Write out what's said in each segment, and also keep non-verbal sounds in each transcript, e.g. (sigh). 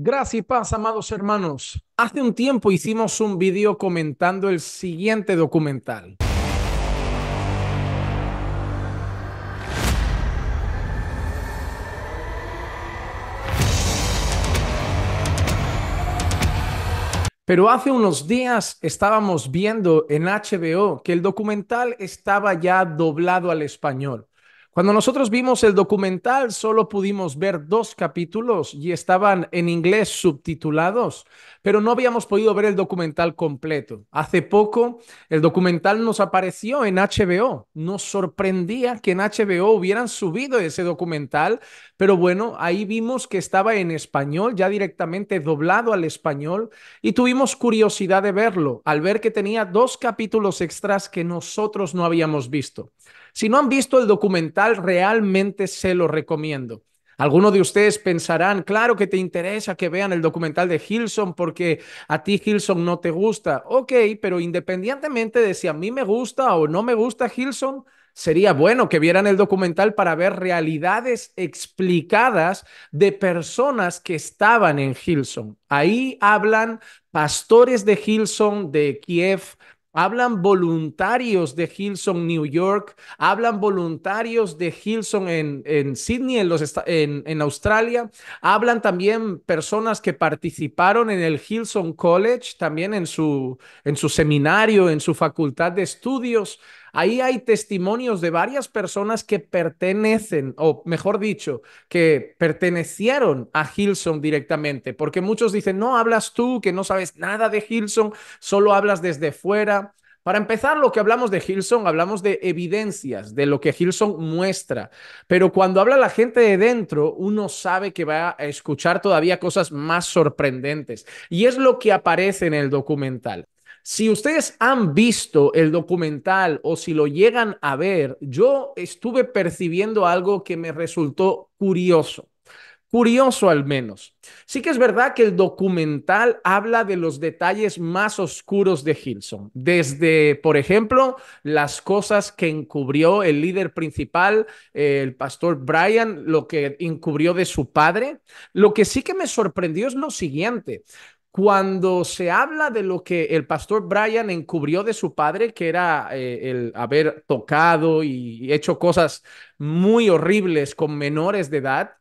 Gracias y paz, amados hermanos. Hace un tiempo hicimos un video comentando el siguiente documental. Pero hace unos días estábamos viendo en HBO que el documental estaba ya doblado al español. Cuando nosotros vimos el documental, solo pudimos ver dos capítulos y estaban en inglés subtitulados, pero no habíamos podido ver el documental completo. Hace poco, el documental nos apareció en HBO. Nos sorprendía que en HBO hubieran subido ese documental, pero bueno, ahí vimos que estaba en español, ya directamente doblado al español, y tuvimos curiosidad de verlo al ver que tenía dos capítulos extras que nosotros no habíamos visto. Si no han visto el documental, realmente se lo recomiendo. Algunos de ustedes pensarán, claro que te interesa que vean el documental de Hilson porque a ti Hilson no te gusta. Ok, pero independientemente de si a mí me gusta o no me gusta Hilson, sería bueno que vieran el documental para ver realidades explicadas de personas que estaban en Hilson. Ahí hablan pastores de Hilson, de Kiev, hablan voluntarios de Hilson New York, hablan voluntarios de Hilson en, Sydney, en, los, en, Australia, hablan también personas que participaron en el Hilson College, también en su, en su seminario, en su facultad de estudios. Ahí hay testimonios de varias personas que pertenecen, o mejor dicho, que pertenecieron a Hilson directamente, porque muchos dicen, no, hablas tú, que no sabes nada de Hilson, solo hablas desde fuera. Para empezar, lo que hablamos de Hilson, hablamos de evidencias, de lo que Hilson muestra. Pero cuando habla la gente de dentro, uno sabe que va a escuchar todavía cosas más sorprendentes. Y es lo que aparece en el documental. Si ustedes han visto el documental o si lo llegan a ver, yo estuve percibiendo algo que me resultó curioso. Curioso al menos. Sí que es verdad que el documental habla de los detalles más oscuros de Hilson, desde, por ejemplo, las cosas que encubrió el líder principal, eh, el pastor Brian, lo que encubrió de su padre. Lo que sí que me sorprendió es lo siguiente, cuando se habla de lo que el pastor Brian encubrió de su padre, que era eh, el haber tocado y hecho cosas muy horribles con menores de edad,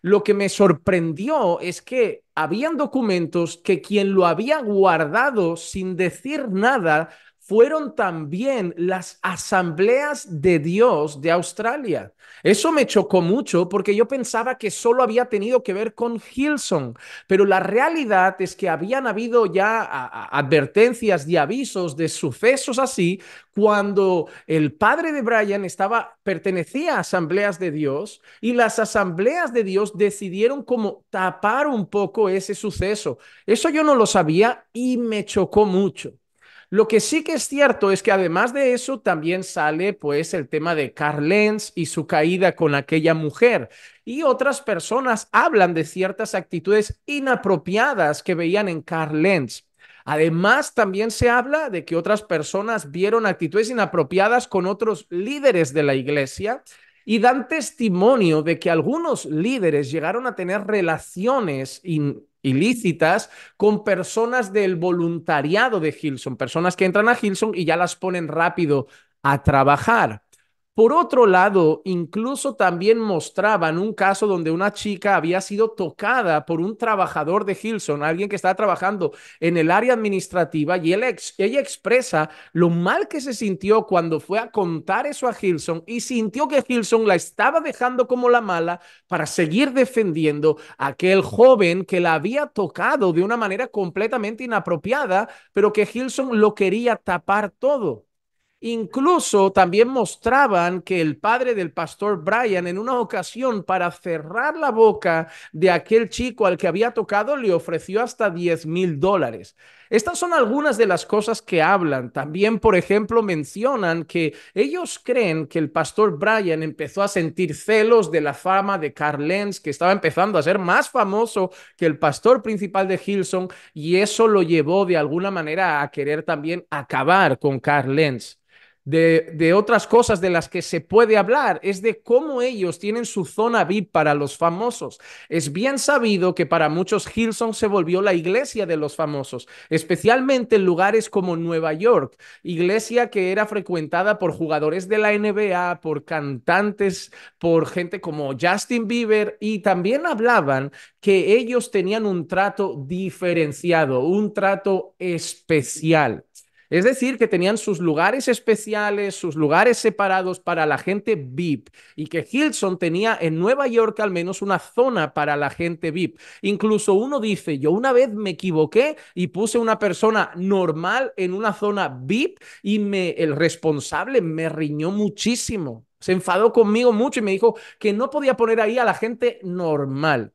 lo que me sorprendió es que habían documentos que quien lo había guardado sin decir nada fueron también las asambleas de Dios de Australia. Eso me chocó mucho porque yo pensaba que solo había tenido que ver con Hilson, pero la realidad es que habían habido ya advertencias y avisos de sucesos así cuando el padre de Brian estaba pertenecía a asambleas de Dios y las asambleas de Dios decidieron como tapar un poco ese suceso. Eso yo no lo sabía y me chocó mucho. Lo que sí que es cierto es que además de eso también sale pues el tema de Carl Lenz y su caída con aquella mujer y otras personas hablan de ciertas actitudes inapropiadas que veían en Carl Lenz. Además, también se habla de que otras personas vieron actitudes inapropiadas con otros líderes de la iglesia y dan testimonio de que algunos líderes llegaron a tener relaciones in ilícitas con personas del voluntariado de Hilson, personas que entran a Hilson y ya las ponen rápido a trabajar. Por otro lado, incluso también mostraban un caso donde una chica había sido tocada por un trabajador de Hilson, alguien que estaba trabajando en el área administrativa, y ella expresa lo mal que se sintió cuando fue a contar eso a Hilson y sintió que Hilson la estaba dejando como la mala para seguir defendiendo a aquel joven que la había tocado de una manera completamente inapropiada, pero que Hilson lo quería tapar todo. Incluso también mostraban que el padre del pastor Brian en una ocasión para cerrar la boca de aquel chico al que había tocado le ofreció hasta 10 mil dólares. Estas son algunas de las cosas que hablan. También, por ejemplo, mencionan que ellos creen que el pastor Brian empezó a sentir celos de la fama de Carl Lenz, que estaba empezando a ser más famoso que el pastor principal de Hilson, y eso lo llevó de alguna manera a querer también acabar con Carl Lenz de, otras cosas de las que se puede hablar, es de cómo ellos tienen su zona VIP para los famosos. Es bien sabido que para muchos Hilson se volvió la iglesia de los famosos, especialmente en lugares como Nueva York, iglesia que era frecuentada por jugadores de la NBA, por cantantes, por gente como Justin Bieber y también hablaban que ellos tenían un trato diferenciado, un trato especial. Es decir, que tenían sus lugares especiales, sus lugares separados para la gente VIP y que Hilton tenía en Nueva York al menos una zona para la gente VIP. Incluso uno dice, yo una vez me equivoqué y puse una persona normal en una zona VIP y me, el responsable me riñó muchísimo. Se enfadó conmigo mucho y me dijo que no podía poner ahí a la gente normal.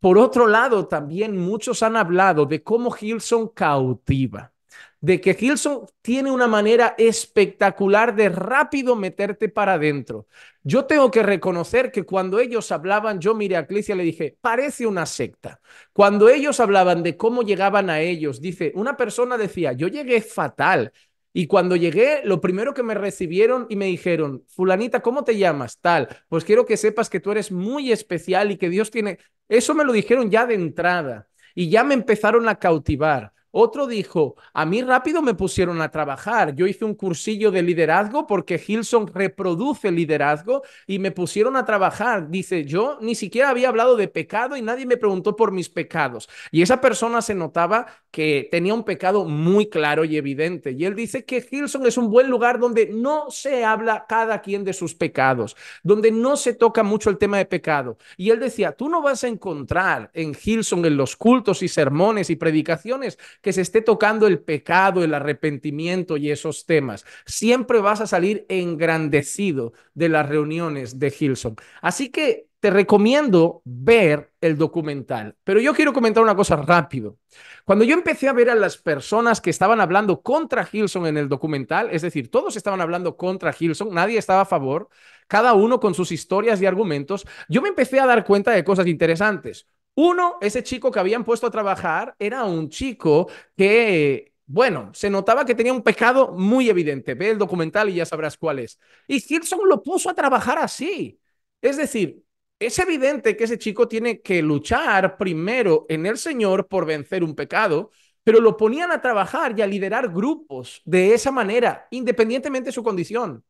Por otro lado, también muchos han hablado de cómo Hilson cautiva de que Gilson tiene una manera espectacular de rápido meterte para adentro. Yo tengo que reconocer que cuando ellos hablaban, yo miré a Clicia y le dije, parece una secta. Cuando ellos hablaban de cómo llegaban a ellos, dice, una persona decía, yo llegué fatal, y cuando llegué, lo primero que me recibieron y me dijeron, fulanita, ¿cómo te llamas? Tal, pues quiero que sepas que tú eres muy especial y que Dios tiene... Eso me lo dijeron ya de entrada y ya me empezaron a cautivar. Otro dijo, a mí rápido me pusieron a trabajar. Yo hice un cursillo de liderazgo porque Hilson reproduce liderazgo y me pusieron a trabajar. Dice, yo ni siquiera había hablado de pecado y nadie me preguntó por mis pecados. Y esa persona se notaba que tenía un pecado muy claro y evidente. Y él dice que Hilson es un buen lugar donde no se habla cada quien de sus pecados, donde no se toca mucho el tema de pecado. Y él decía, tú no vas a encontrar en Hilson, en los cultos y sermones y predicaciones, que se esté tocando el pecado, el arrepentimiento y esos temas. Siempre vas a salir engrandecido de las reuniones de Hilson. Así que te recomiendo ver el documental. Pero yo quiero comentar una cosa rápido. Cuando yo empecé a ver a las personas que estaban hablando contra Hilson en el documental, es decir, todos estaban hablando contra Hilson, nadie estaba a favor, cada uno con sus historias y argumentos, yo me empecé a dar cuenta de cosas interesantes. Uno, ese chico que habían puesto a trabajar era un chico que, bueno, se notaba que tenía un pecado muy evidente. Ve el documental y ya sabrás cuál es. Y Gilson lo puso a trabajar así. Es decir, es evidente que ese chico tiene que luchar primero en el Señor por vencer un pecado, pero lo ponían a trabajar y a liderar grupos de esa manera, independientemente de su condición.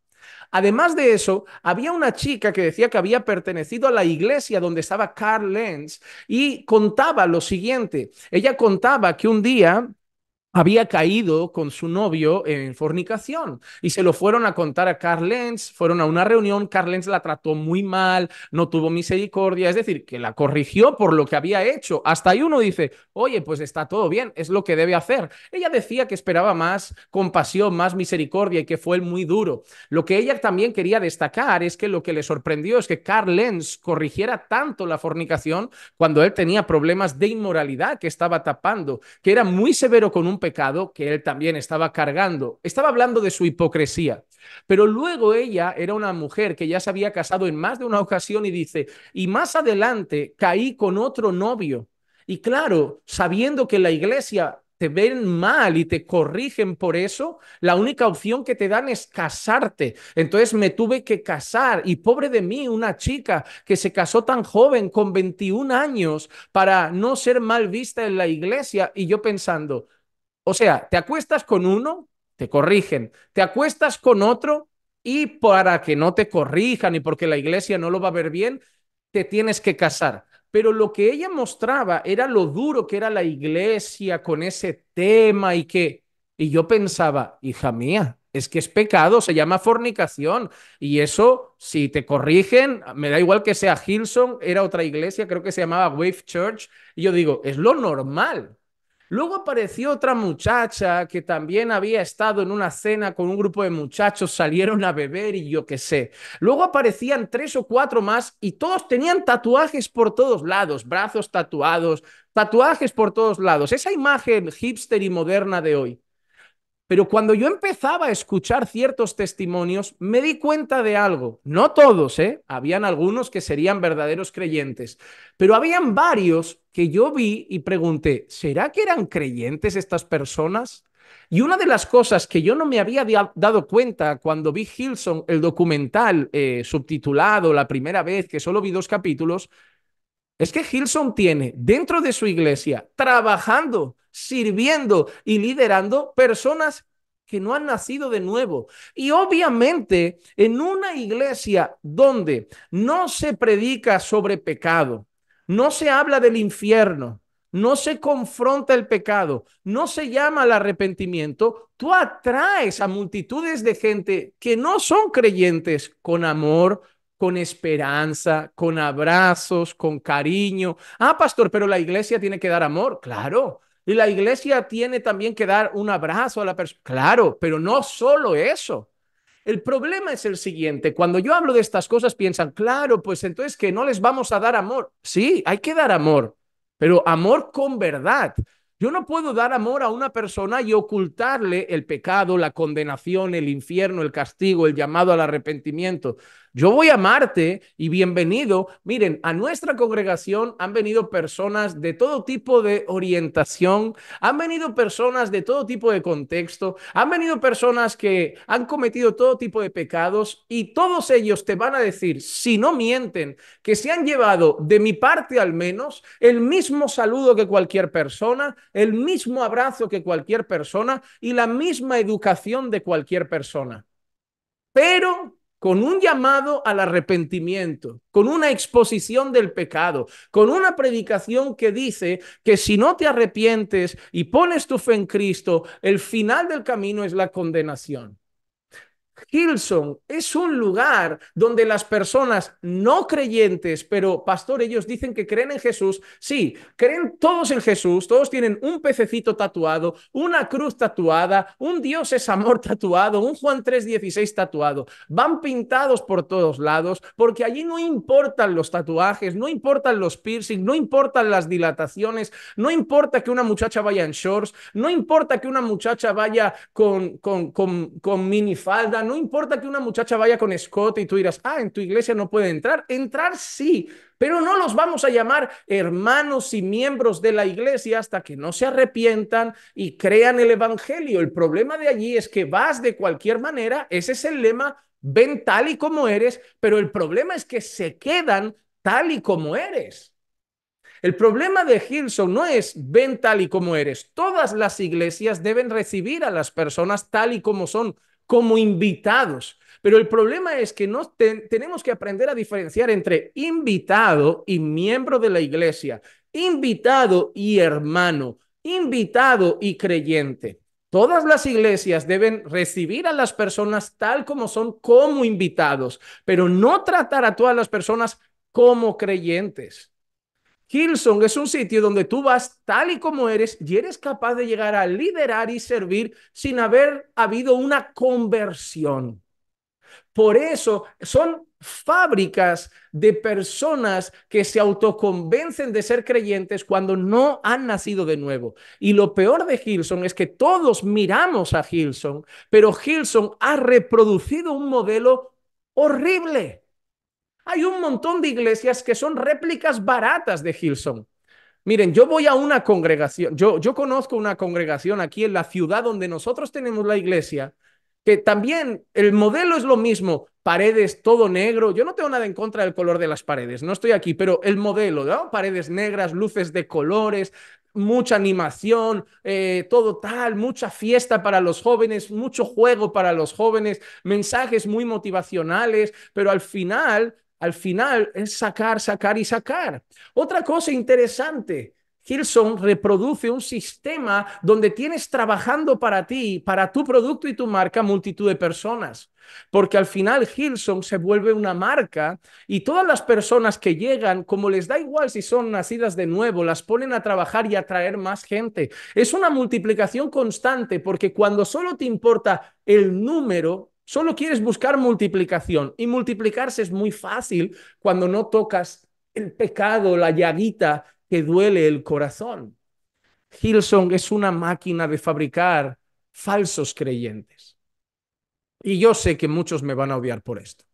Además de eso, había una chica que decía que había pertenecido a la iglesia donde estaba Carl Lenz y contaba lo siguiente. Ella contaba que un día había caído con su novio en fornicación y se lo fueron a contar a Carl Lenz, fueron a una reunión, Carl Lenz la trató muy mal, no tuvo misericordia, es decir, que la corrigió por lo que había hecho. Hasta ahí uno dice, oye, pues está todo bien, es lo que debe hacer. Ella decía que esperaba más compasión, más misericordia y que fue muy duro. Lo que ella también quería destacar es que lo que le sorprendió es que Carl Lenz corrigiera tanto la fornicación cuando él tenía problemas de inmoralidad que estaba tapando, que era muy severo con un pecado que él también estaba cargando. Estaba hablando de su hipocresía. Pero luego ella era una mujer que ya se había casado en más de una ocasión y dice, y más adelante caí con otro novio. Y claro, sabiendo que la iglesia te ven mal y te corrigen por eso, la única opción que te dan es casarte. Entonces me tuve que casar y pobre de mí, una chica que se casó tan joven, con 21 años, para no ser mal vista en la iglesia y yo pensando, o sea, te acuestas con uno, te corrigen, te acuestas con otro y para que no te corrijan y porque la iglesia no lo va a ver bien, te tienes que casar. Pero lo que ella mostraba era lo duro que era la iglesia con ese tema y que, y yo pensaba, hija mía, es que es pecado, se llama fornicación. Y eso, si te corrigen, me da igual que sea Gilson, era otra iglesia, creo que se llamaba Wave Church. Y yo digo, es lo normal. Luego apareció otra muchacha que también había estado en una cena con un grupo de muchachos, salieron a beber y yo qué sé. Luego aparecían tres o cuatro más y todos tenían tatuajes por todos lados, brazos tatuados, tatuajes por todos lados. Esa imagen hipster y moderna de hoy. Pero cuando yo empezaba a escuchar ciertos testimonios, me di cuenta de algo. No todos, ¿eh? Habían algunos que serían verdaderos creyentes, pero habían varios que yo vi y pregunté, ¿será que eran creyentes estas personas? Y una de las cosas que yo no me había dado cuenta cuando vi Hilson, el documental eh, subtitulado la primera vez, que solo vi dos capítulos, es que Hilson tiene dentro de su iglesia, trabajando sirviendo y liderando personas que no han nacido de nuevo. Y obviamente en una iglesia donde no se predica sobre pecado, no se habla del infierno, no se confronta el pecado, no se llama al arrepentimiento, tú atraes a multitudes de gente que no son creyentes con amor, con esperanza, con abrazos, con cariño. Ah, pastor, pero la iglesia tiene que dar amor. Claro, y la iglesia tiene también que dar un abrazo a la persona. Claro, pero no solo eso. El problema es el siguiente, cuando yo hablo de estas cosas piensan, claro, pues entonces que no les vamos a dar amor. Sí, hay que dar amor, pero amor con verdad. Yo no puedo dar amor a una persona y ocultarle el pecado, la condenación, el infierno, el castigo, el llamado al arrepentimiento. Yo voy a Marte y bienvenido. Miren, a nuestra congregación han venido personas de todo tipo de orientación, han venido personas de todo tipo de contexto, han venido personas que han cometido todo tipo de pecados y todos ellos te van a decir, si no mienten, que se han llevado de mi parte al menos el mismo saludo que cualquier persona, el mismo abrazo que cualquier persona y la misma educación de cualquier persona. Pero con un llamado al arrepentimiento, con una exposición del pecado, con una predicación que dice que si no te arrepientes y pones tu fe en Cristo, el final del camino es la condenación. Hilson es un lugar donde las personas no creyentes, pero pastor, ellos dicen que creen en Jesús. Sí, creen todos en Jesús, todos tienen un pececito tatuado, una cruz tatuada, un Dios es amor (laughs) tatuado, un Juan 3:16 tatuado. Van pintados por todos lados porque allí no importan los tatuajes, no importan los piercings, no importan las dilataciones, no importa que una muchacha vaya en shorts, no importa que una muchacha vaya con, con, con, con minifalda, no importa que una muchacha vaya con escote y tú dirás, ah, en tu iglesia no puede entrar. Entrar sí, pero no los vamos a llamar hermanos y miembros de la iglesia hasta que no se arrepientan y crean el Evangelio. El problema de allí es que vas de cualquier manera, ese es el lema, ven tal y como eres, pero el problema es que se quedan tal y como eres. El problema de Hilson no es ven tal y como eres. Todas las iglesias deben recibir a las personas tal y como son, como invitados. Pero el problema es que no tenemos que aprender a diferenciar entre invitado y miembro de la iglesia, invitado y hermano, invitado y creyente. Todas las iglesias deben recibir a las personas tal como son como invitados, pero no tratar a todas las personas como creyentes. Hillsong es un sitio donde tú vas tal y como eres y eres capaz de llegar a liderar y servir sin haber habido una conversión. Por eso son fábricas de personas que se autoconvencen de ser creyentes cuando no han nacido de nuevo. Y lo peor de Hilson es que todos miramos a Hilson, pero Hilson ha reproducido un modelo horrible. Hay un montón de iglesias que son réplicas baratas de Hillsong. Miren, yo voy a una congregación, yo, yo conozco una congregación aquí en la ciudad donde nosotros tenemos la iglesia, que también el modelo es lo mismo, paredes todo negro. Yo no tengo nada en contra del color de las paredes, no estoy aquí, pero el modelo, ¿no? Paredes negras, luces de colores, mucha animación, eh, todo tal, mucha fiesta para los jóvenes, mucho juego para los jóvenes, mensajes muy motivacionales, pero al final al final es sacar, sacar y sacar. Otra cosa interesante, Gilson reproduce un sistema donde tienes trabajando para ti, para tu producto y tu marca, multitud de personas. Porque al final Gilson se vuelve una marca y todas las personas que llegan, como les da igual si son nacidas de nuevo, las ponen a trabajar y atraer más gente. Es una multiplicación constante porque cuando solo te importa el número, Solo quieres buscar multiplicación y multiplicarse es muy fácil cuando no tocas el pecado, la llaguita que duele el corazón. Hilson es una máquina de fabricar falsos creyentes. Y yo sé que muchos me van a odiar por esto.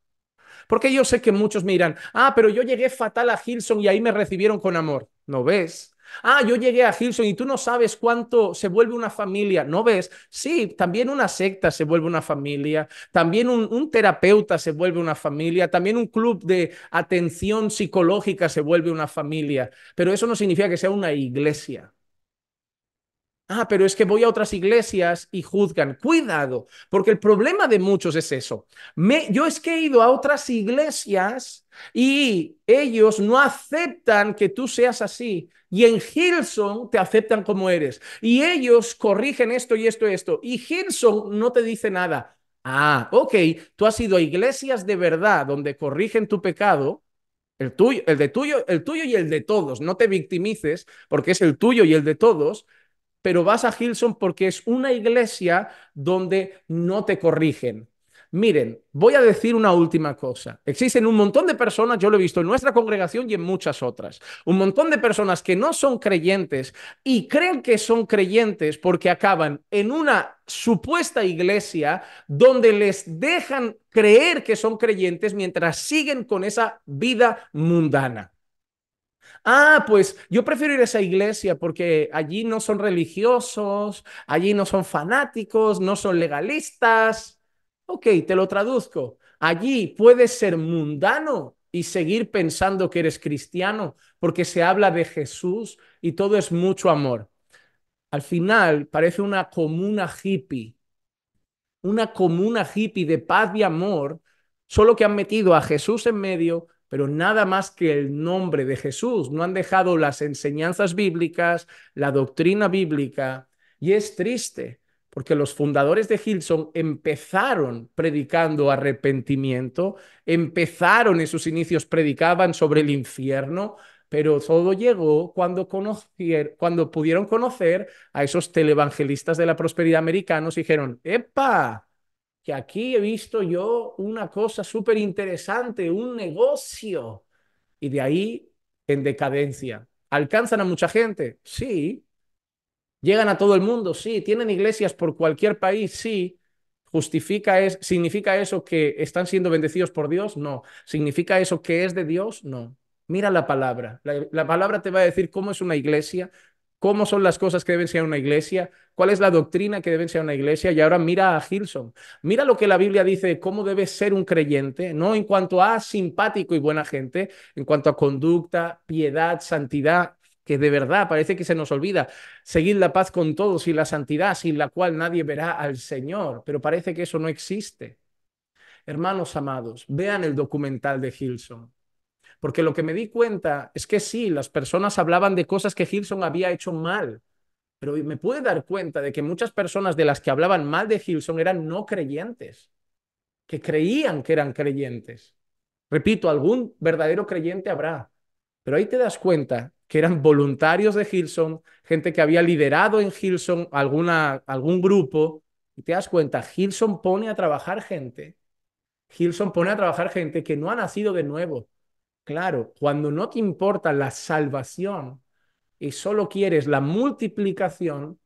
Porque yo sé que muchos me dirán, ah, pero yo llegué fatal a Hilson y ahí me recibieron con amor. ¿No ves? Ah, yo llegué a Gilson y tú no sabes cuánto se vuelve una familia. ¿No ves? Sí, también una secta se vuelve una familia, también un terapeuta se vuelve una familia, también un club de atención psicológica se vuelve una familia, pero eso no significa que sea una iglesia. Ah, pero es que voy a otras iglesias y juzgan. Cuidado, porque el problema de muchos es eso. yo es que he ido a otras iglesias y ellos no aceptan que tú seas así. Y en Gilson te aceptan como eres. Y ellos corrigen esto y esto y esto. Y Gilson no te dice nada. Ah, ok, tú has ido a iglesias de verdad donde corrigen tu pecado, el tuyo, el de tuyo, el tuyo y el de todos. No te victimices porque es el tuyo y el de todos pero vas a Hilson porque es una iglesia donde no te corrigen. Miren, voy a decir una última cosa. Existen un montón de personas, yo lo he visto en nuestra congregación y en muchas otras, un montón de personas que no son creyentes y creen que son creyentes porque acaban en una supuesta iglesia donde les dejan creer que son creyentes mientras siguen con esa vida mundana. Ah, pues yo prefiero ir a esa iglesia porque allí no son religiosos, allí no son fanáticos, no son legalistas. Ok, te lo traduzco. Allí puedes ser mundano y seguir pensando que eres cristiano porque se habla de Jesús y todo es mucho amor. Al final parece una comuna hippie, una comuna hippie de paz y amor, solo que han metido a Jesús en medio pero nada más que el nombre de Jesús. No han dejado las enseñanzas bíblicas, la doctrina bíblica. Y es triste, porque los fundadores de Hilson empezaron predicando arrepentimiento, empezaron en sus inicios, predicaban sobre el infierno, pero todo llegó cuando, cuando pudieron conocer a esos televangelistas de la prosperidad americanos y dijeron, ¡epa! que aquí he visto yo una cosa súper interesante, un negocio, y de ahí en decadencia. ¿Alcanzan a mucha gente? Sí. ¿Llegan a todo el mundo? Sí. ¿Tienen iglesias por cualquier país? Sí. ¿Justifica es, ¿Significa eso que están siendo bendecidos por Dios? No. ¿Significa eso que es de Dios? No. Mira la palabra. la palabra te va a decir cómo es una iglesia, cómo son las cosas que deben ser una iglesia, cuál es la doctrina que debe ser una iglesia. Y ahora mira a Hilson, mira lo que la Biblia dice de cómo debe ser un creyente, no en cuanto a simpático y buena gente, en cuanto a conducta, piedad, santidad, que de verdad parece que se nos olvida. Seguir la paz con todos y la santidad sin la cual nadie verá al Señor, pero parece que eso no existe. Hermanos amados, vean el documental de Hilson. Porque lo que me di cuenta es que sí, las personas hablaban de cosas que Gilson había hecho mal, pero me pude dar cuenta de que muchas personas de las que hablaban mal de Gilson eran no creyentes, que creían que eran creyentes. Repito, algún verdadero creyente habrá, pero ahí te das cuenta que eran voluntarios de Hilson, gente que había liderado en Hilson alguna, algún grupo, y te das cuenta, Hilson pone a trabajar gente, Hilson pone a trabajar gente que no ha nacido de nuevo, Claro, cuando no te importa la salvación y solo quieres la multiplicación,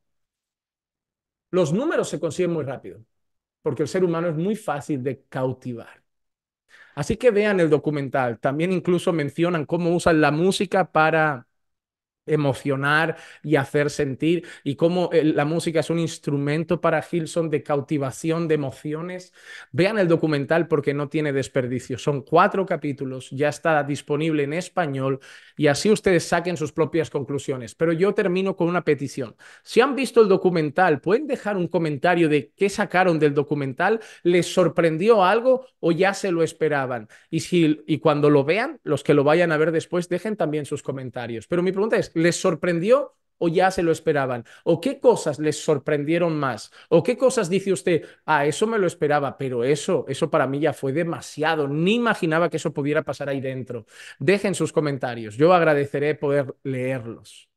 los números se consiguen muy rápido, porque el ser humano es muy fácil de cautivar. Así que vean el documental. También incluso mencionan cómo usan la música para emocionar y hacer sentir, y cómo eh, la música es un instrumento para Gilson de cautivación de emociones. Vean el documental porque no tiene desperdicio. Son cuatro capítulos, ya está disponible en español y así ustedes saquen sus propias conclusiones. Pero yo termino con una petición. Si han visto el documental, pueden dejar un comentario de qué sacaron del documental, les sorprendió algo o ya se lo esperaban. Y, si, y cuando lo vean, los que lo vayan a ver después, dejen también sus comentarios. Pero mi pregunta es, les sorprendió o ya se lo esperaban? ¿O qué cosas les sorprendieron más? ¿O qué cosas dice usted, ah, eso me lo esperaba, pero eso, eso para mí ya fue demasiado, ni imaginaba que eso pudiera pasar ahí dentro? Dejen sus comentarios, yo agradeceré poder leerlos.